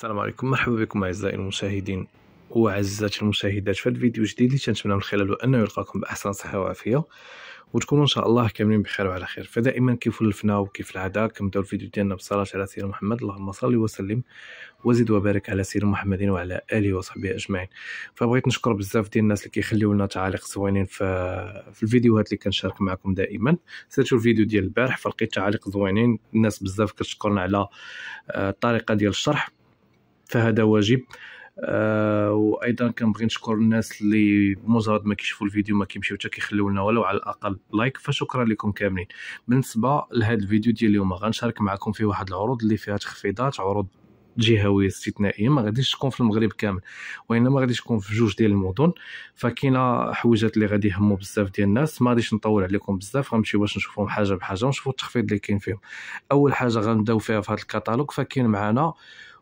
السلام عليكم مرحبا بكم اعزائي المشاهدين وعزاتي المشاهدات في فيديو جديد اللي كنتمنى من خلاله انه يلقاكم باحسن صحه وعافيه وتكونوا ان شاء الله كاملين بخير وعلى خير فدائما كيف ولفنا وكيف العاده كنبداو الفيديو ديالنا بالصلاه على سيدنا محمد اللهم صل وسلم وزد وبارك على سيدنا محمد وعلى اله وصحبه اجمعين فبغيت نشكر بزاف ديال الناس اللي كيخليو لنا تعاليق زوينين في, في الفيديوهات اللي كنشارك معكم دائما سيرتو الفيديو ديال البارح فلقيت تعاليق زوينين الناس بزاف كتشكرنا على آه، الطريقه ديال الشرح فهذا واجب آه وايضا كنبغي نشكر الناس اللي مجرد ما كيشوفوا الفيديو ما كيمشيو حتى كيخليو لنا ولو على الاقل لايك فشكرا لكم كاملين بالنسبه لهذا الفيديو ديال اليوم غنشارك معكم فيه واحد العروض اللي فيها تخفيضات عروض جهويه استثنائيه ما غاديش تكون في المغرب كامل وانما غادي تكون في جوج ديال المدن فكاينه حويجات اللي غادي يهموا بزاف ديال الناس ما غاديش نطول عليكم بزاف غنمشي باش نشوفهم حاجه بحاجه ونشوفوا التخفيض اللي كاين فيهم اول حاجه غنبداو فيها في هذا الكتالوج فكاين معنا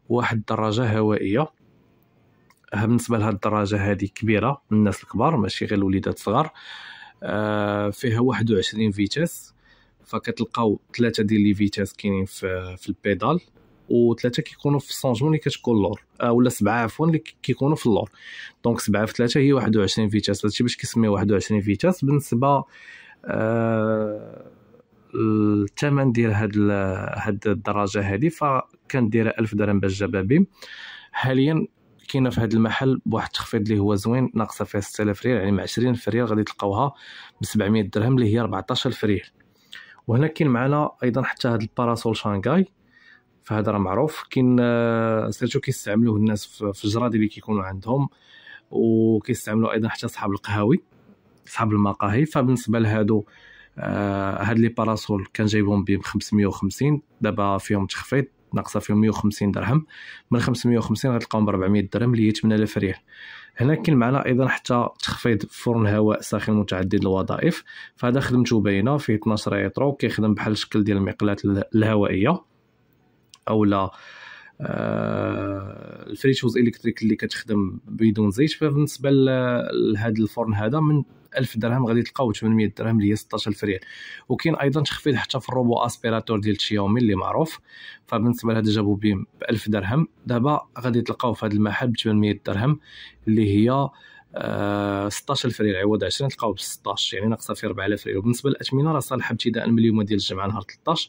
واحد الدراجه هوائيه بالنسبه لهاد الدراجه هذه كبيره الناس الكبار ماشي غير الوليدات الصغار آه فيها 21 فيتاس فكتلقاو ثلاثه ديال لي فيتاس كاينين في, في البيدال وثلاثه كيكونوا في السانجون اللي كتكون لور آه، ولا سبعه عفوا اللي كيكونوا في اللور دونك سبعه في ثلاثه هي 21 فيتاس هادشي باش كيسميو 21 فيتاس بالنسبه آه الثمن ديال هاد هاد الدراجه هادي ف كان دايره 1000 درهم باش جبابي حاليا كاينه في هذا المحل بواحد التخفيض اللي هو زوين ناقصه فيها 6000 ريال يعني مع 20 ريال غادي تلقاوها ب 700 درهم اللي هي 14000 ريال وهنا كاين معنا ايضا حتى هذا الباراسول شانغاي فهذا راه معروف كاين آه، سيرتو كيستعملوه الناس في الجراد اللي كيكونوا عندهم وكيستعملوا ايضا حتى صحاب القهاوي صحاب المقاهي فبالنسبه لهادو آه، هاد لي باراسول كان جايبهم ب 550 دابا فيهم تخفيض ناقصه فيهم 150 درهم من 550 غتلقاهم ب 400 درهم اللي هي 8000 ريال هنا كاين معنا ايضا حتى تخفيض فرن هواء ساخن متعدد الوظائف فهذا خدمته باينه فيه 12 ايترو كيخدم بحال الشكل ديال المقلات الهوائيه او لا آه، الفريشوز الكتريك اللي كتخدم بدون زيت فبالنسبه لهذا الفرن هذا من 1000 درهم غادي تلقاو 800 درهم اللي هي 16000 ريال وكاين ايضا تخفيض حتى في الروبو اسبيراتور ديال شيومي اللي معروف فبالنسبه لهذا جابوا به ب 1000 درهم دابا غادي تلقاو في هذا المحل ب 800 درهم اللي هي أه 16000 ريال عوض 20 تلقاو ب 16 يعني ناقصه في 4000 ريال وبالنسبه للاثمنه راه صالحه ابتداء من اليوم ديال الجمعه نهار 13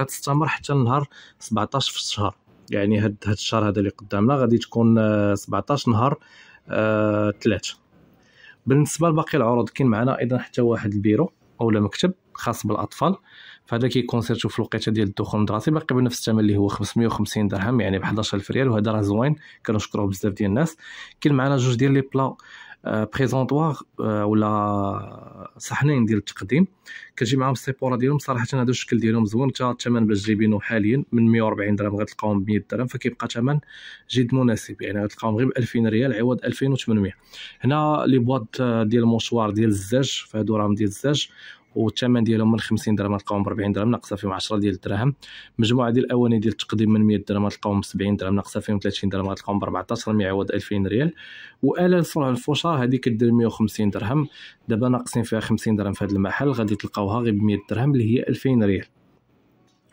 غتستمر حتى النهار 17 في الشهر يعني هاد هاد الشهر هذا اللي قدامنا غادي تكون 17 آه، نهار 3 أه بالنسبه لباقي العروض كاين معنا ايضا حتى واحد البيرو اولا مكتب خاص بالاطفال فهذا كيكون سيرتو في الوقيته ديال الدخول المدرسي باقي بنفس الثمن اللي هو 550 درهم يعني ب 11000 ريال وهذا راه زوين كنشكروه بزاف ديال الناس كاين معنا جوج ديال لي بلا آه، بريزونطوار آه، ولا صحنين ديال التقديم كتجي معاهم السيبوره ديالهم صراحه هذا الشكل ديالهم زوين حتى الثمن باش جايبينو حاليا من 140 درهم غتلقاهم ب 100 درهم فكيبقى ثمن جد مناسب يعني غتلقاهم غير ب 2000 ريال عوض 2800 هنا لي بواط آه، ديال المشوار ديال الزاج فهادو راهم ديال الزاج والثمن ديالهم من 50 درهم تلقاهم ب 40 درهم ناقصه فيهم 10 ديال الدراهم مجموعه ديال الاواني ديال التقديم من 100 درهم تلقاهم ب 70 درهم ناقصه فيهم 30 درهم تلقاهم ب 14 ما يعوض 2000 ريال واله الفرع الفوشار هذه كدير 150 درهم دابا ناقصين فيها 50 درهم في هذا المحل غادي تلقاوها غير ب 100 درهم اللي هي 2000 ريال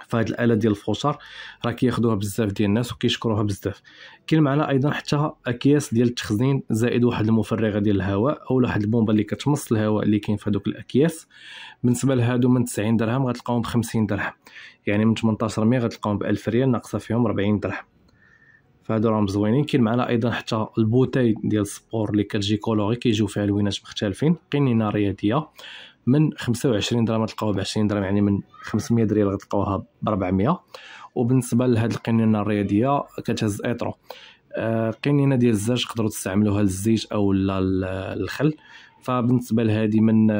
فهاد الاله ديال الفوشار راه كياخذوها بزاف ديال الناس وكيشكروها بزاف كاين معنا ايضا حتى اكياس ديال التخزين زائد واحد المفرغه ديال الهواء او واحد البومبه اللي كتمص الهواء اللي كاين في هذوك الاكياس بالنسبه لهادو من 90 درهم غتلقاهم ب 50 درهم يعني من 1800 مية غتلقاهم ب 1000 ريال ناقصه فيهم 40 درهم فهادو راهم زوينين كاين معنا ايضا حتى البوتي ديال السبور اللي كتجي كولوري كيجيو فيها لوينات مختلفين قنينه رياضيه من 25 درهم تلقاوها ب 20 درهم يعني من 500 ريال غتلقاوها ب 400 وبالنسبه لهاد القنينه الرياضيه كتهز ايطرو القنينه آه، ديال الزاج تقدروا تستعملوها للزيت او الخل فبالنسبه لهادي من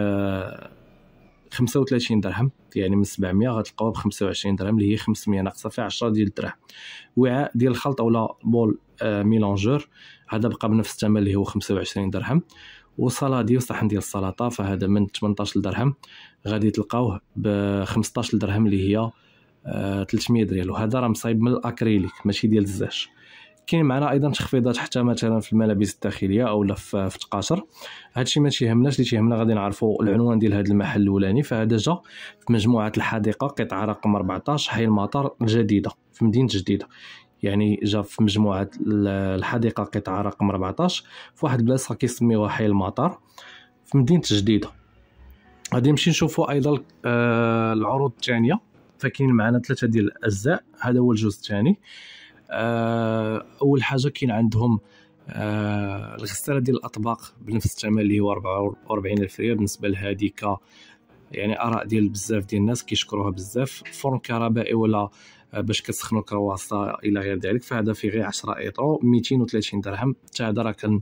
35 آه، درهم يعني من 700 غتلقاوها ب 25 درهم اللي هي 500 ناقصه فيها 10 ديال الدراهم وعاء ديال الخلط اولا بول آه، ميلونجور هذا بقى بنفس الثمن اللي هو 25 درهم وصلاديو صحن ديال السلطه فهذا من 18 درهم غادي تلقاوه ب 15 درهم اللي هي 300 آه، ريال وهذا راه مصايب من الاكريليك ماشي ديال الزاج كاين معنا ايضا تخفيضات حتى مثلا في الملابس الداخليه اولا في التقاشر هادشي ما تيهمناش اللي تيهمنا غادي نعرفوا العنوان ديال هذا المحل الاولاني فهذا جا في مجموعه الحديقه قطعه رقم 14 حي المطار الجديده في مدينه جديده يعني جا في مجموعه الحديقه قطعه رقم 14 في واحد البلاصه كيسميوها حي المطار في مدينه جديده غادي نمشي نشوفوا ايضا آه، العروض الثانيه فكاين معنا ثلاثه ديال الاجزاء هذا هو الجزء الثاني آه، اول حاجه كاين عندهم آه، الغساله ديال الاطباق بنفس الثمن اللي هو 44 الف ريال بالنسبه لهذيك يعني اراء ديال بزاف ديال الناس كيشكروها بزاف فرن كهربائي ولا آه، باش كتسخنوا الكرواسه الى غير ذلك فهذا في غير 10 ايطرو 230 درهم حتى هذا راه كان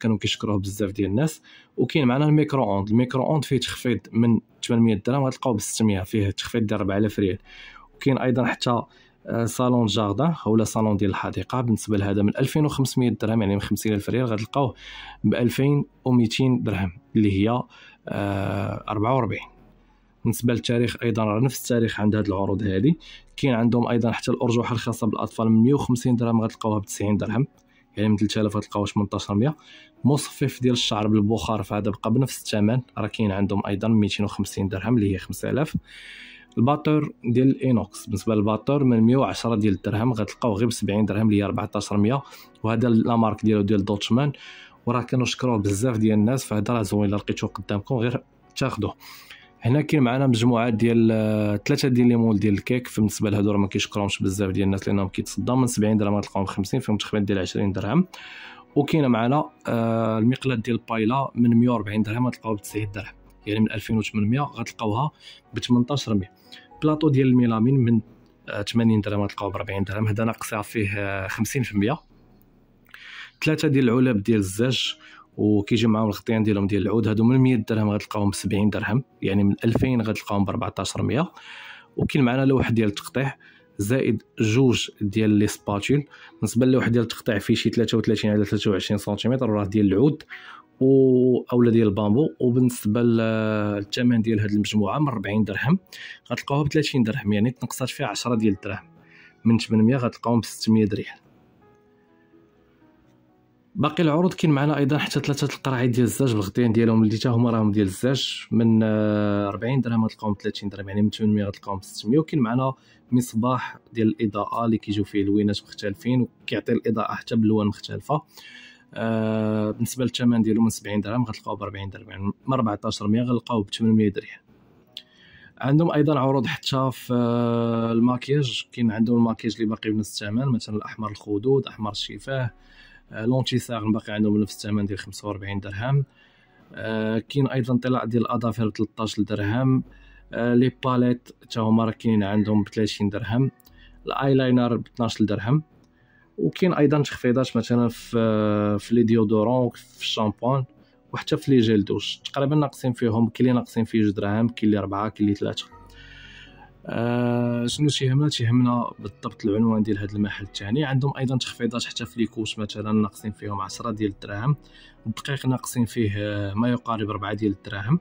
كانوا كيشكروه بزاف ديال الناس وكاين معنا الميكرو اوند الميكرو اوند فيه تخفيض من 800 درهم غتلقاوه ب 600 فيه تخفيض ديال 4000 ريال وكاين ايضا حتى آه، صالون جاردان ولا صالون ديال الحديقه بالنسبه لهذا من 2500 درهم يعني من 50000 ريال غتلقاوه ب 2200 درهم اللي هي 44 آه، بالنسبه للتاريخ ايضا راه نفس التاريخ عند هاد العروض هذه كاين عندهم ايضا حتى الارجوحه الخاصه بالاطفال من 150 درهم غتلقاوها ب 90 درهم يعني من 3000 غتلقاوها 1800 مصفف ديال الشعر بالبخار فهذا بقى بنفس الثمن راه كاين عندهم ايضا 250 درهم اللي هي 5000 الباتور ديال الانوكس بالنسبه للباتور من 110 ديال الدرهم غتلقاو غير ب 70 درهم اللي هي 1400 وهذا لا مارك ديالو ديال دوتشمان وراه كنشكروه بزاف ديال الناس فهذا راه زوين لقيتوه قدامكم غير تاخذوه هنا كاين معنا مجموعه ديال ثلاثه آه، ديال لي مول ديال الكيك بالنسبه لهذو راه ما كيشكرهمش بزاف ديال الناس لانهم كيتصداو من 70 درهم غتلقاهم ب 50 فيهم تخفيض ديال 20 درهم وكاين معنا آه، المقلاه ديال بايلا من 140 درهم غتلقاوها ب 90 درهم يعني من 2800 غتلقاوها ب 1800 بلاطو ديال الميلامين من 80 آه، درهم غتلقاوه ب 40 درهم هذا ناقصها فيه 50% ثلاثه ديال العلب ديال الزاج وكيجي معاهم الغطيان ديالهم ديال العود هادو من 100 درهم غتلقاهم ب 70 درهم يعني من 2000 غتلقاهم ب 1400 وكاين معنا لوح ديال التقطيع زائد جوج ديال لي سباتول بالنسبه للوح ديال التقطيع فيه شي 33 على 23 سنتيمتر راه ديال العود و اولا ديال البامبو وبالنسبه للثمن ديال هذه المجموعه من 40 درهم غتلقاوها ب 30 درهم يعني تنقصات فيها 10 ديال الدراهم من 800 غتلقاهم ب 600 ريال باقي العروض كاين معنا ايضا حتى ثلاثه القراعي ديال الزاج الغطيان ديالهم اللي حتى هما راهم ديال الزاج من 40 آه، درهم تلقاهم 30 درهم يعني من 800 تلقاهم 600 وكاين معنا مصباح ديال الاضاءه اللي كيجيو فيه لوينات مختلفين وكيعطي الاضاءه حتى بالوان مختلفه آه بالنسبه للثمن ديالو من 70 درهم غتلقاو ب 40 درهم يعني من 1400 100 ب 800 درهم عندهم ايضا عروض حتى في آه، الماكياج كاين عندهم الماكياج اللي باقي بنفس الثمن مثلا الاحمر الخدود احمر الشفاه لونتي آه، لونتيساغ باقي عندهم نفس الثمن ديال 45 درهم آه، كاين ايضا طلع ديال الاظافر ب 13 درهم لي باليت حتى هما راه كاينين عندهم ب 30 درهم الايلاينر ب 12 درهم وكاين ايضا تخفيضات مثلا في آه، في لي ديودورون في الشامبوان وحتى في لي جيل دوش تقريبا ناقصين فيهم كاين اللي ناقصين فيه 2 درهم كاين اللي 4 كاين اللي 3 آه شنو تيهمنا تيهمنا بالضبط العنوان ديال هذا المحل الثاني عندهم ايضا تخفيضات حتى في ليكوش مثلا ناقصين فيهم 10 ديال الدراهم الدقيق ناقصين فيه ما يقارب 4 ديال الدراهم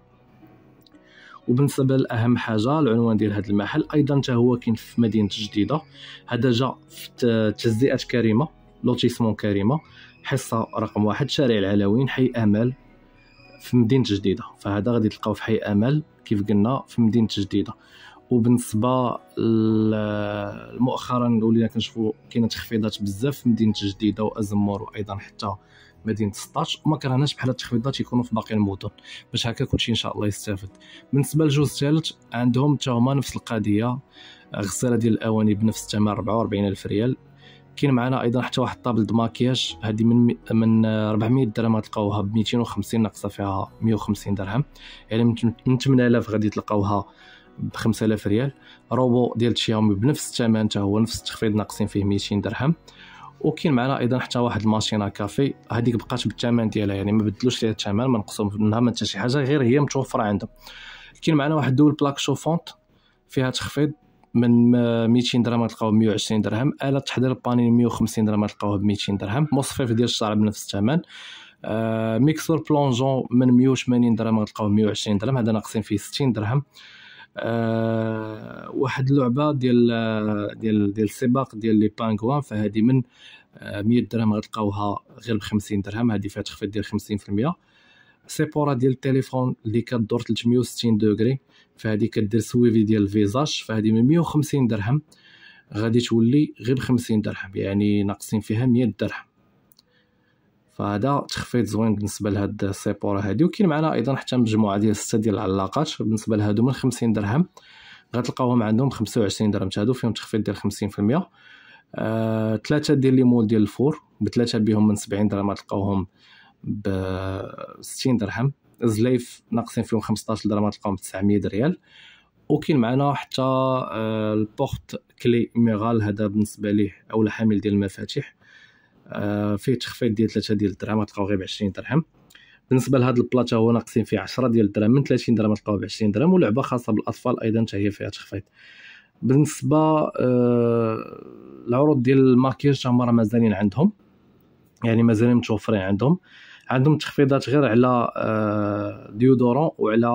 وبالنسبه لاهم حاجه العنوان ديال هذا المحل ايضا حتى هو كاين في مدينه جديده هذا جا في تجزئه كريمه لوتيسمون كريمه حصه رقم واحد شارع العلوين حي امل في مدينه جديده فهذا غادي تلقاو في حي امل كيف قلنا في مدينه جديده وبالنسبه مؤخرا ولينا كنشوفوا كاينه تخفيضات بزاف في مدينه الجديده وازمور وايضا حتى مدينه 16 وما كرهناش بحال التخفيضات يكونوا في باقي المدن باش هكا كلشي ان شاء الله يستافد بالنسبه للجوز الثالث عندهم حتى هما نفس القضيه غساله ديال الاواني بنفس الثمن 44 الف ريال كاين معنا ايضا حتى واحد طابل ماكياج هذه من من 400 درهم تلقاوها ب 250 ناقصه فيها 150 درهم يعني من 8000 غادي تلقاوها ب 5000 ريال روبو ديال شاومي بنفس الثمن حتى هو نفس التخفيض ناقصين فيه 200 درهم وكاين معنا ايضا حتى واحد الماشينه كافي هذيك بقات بالثمن ديالها يعني ما بدلوش ليها الثمن ما نقصوا منها ما حتى شي حاجه غير هي متوفره عندهم كاين معنا واحد دول بلاك شوفونت فيها تخفيض من 200 درهم تلقاوه ب 120 درهم الا تحضير البانين 150 درهم تلقاوه ب 200 درهم مصفف ديال الشعر بنفس الثمن آه ميكسور بلونجون من 180 درهم غتلقاوه 120 درهم هذا ناقصين فيه 60 درهم آه آه، واحد اللعبه ديال ديال ديال السباق ديال لي بانغوان فهذه من 100 آه، درهم غتلقاوها غير ب 50 درهم هذه فيها تخفيض ديال 50% سيبورا ديال التليفون اللي كدور 360 دوغري فهذه كدير سويفي ديال الفيزاج فهذه من 150 درهم غادي تولي غير ب 50 درهم يعني ناقصين فيها 100 درهم فهذا تخفيض زوين بالنسبه لهاد السيبوره هادي وكاين معنا ايضا حتى مجموعه ديال سته ديال العلاقات بالنسبه لهادو من 50 درهم غتلقاوهم عندهم 25 درهم هادو فيهم تخفيض ديال 50% آه، ثلاثه ديال لي مول ديال الفور بثلاثه بهم من 70 درهم غتلقاوهم ب 60 درهم زليف ناقصين فيهم 15 درهم غتلقاوهم ب 900 ريال وكاين معنا حتى آه، البورت كلي ميغال هذا بالنسبه ليه او الحامل ديال المفاتيح آه، فيه تخفيض ديال 3 ديال الدراهم غتلقاو غير ب 20 درهم بالنسبه لهاد البلاطه هو ناقصين فيه 10 ديال الدراهم من 30 درهم تلقاو ب 20 درهم ولعبه خاصه بالاطفال ايضا حتى هي فيها تخفيض بالنسبه آه، العروض ديال الماكياج هما راه مازالين عندهم يعني مازالين متوفرين عندهم عندهم تخفيضات غير على آه، ديودورون وعلى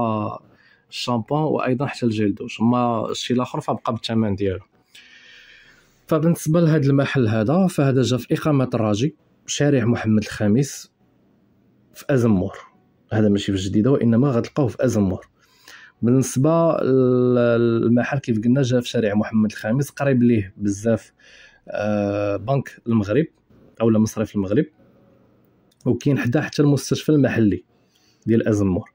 الشامبو وايضا حتى الجيل دوش اما الشيء الاخر فبقى بالثمن ديالو فبالنسبه لهذا المحل هذا فهذا جا في اقامه الراجي شارع محمد الخامس في ازمور هذا ماشي في الجديده وانما غتلقاوه في ازمور بالنسبه للمحل كيف قلنا جا في شارع محمد الخامس قريب ليه بزاف آه، بنك المغرب او مصرف المغرب وكاين حدا حتى المستشفى المحلي ديال ازمور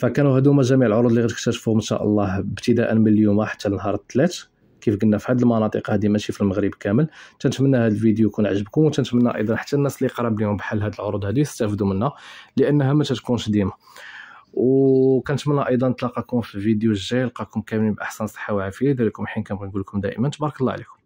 فكانوا هادو هما جميع العروض اللي غتكتشفوهم ان شاء الله ابتداء من اليوم حتى نهار الثلاث كيف قلنا في هذه المناطق هذه ماشي في المغرب كامل تنتمنى هذا الفيديو يكون عجبكم وتنتمنى ايضا حتى الناس اللي قراب لهم بحال هذه العروض هذه يستافدوا منها لانها ما تتكونش ديما وكنتمنى ايضا نتلاقاكم في الفيديو الجاي نلقاكم كاملين باحسن صحه وعافيه دير لكم حين كنبغي نقول لكم دائما تبارك الله عليكم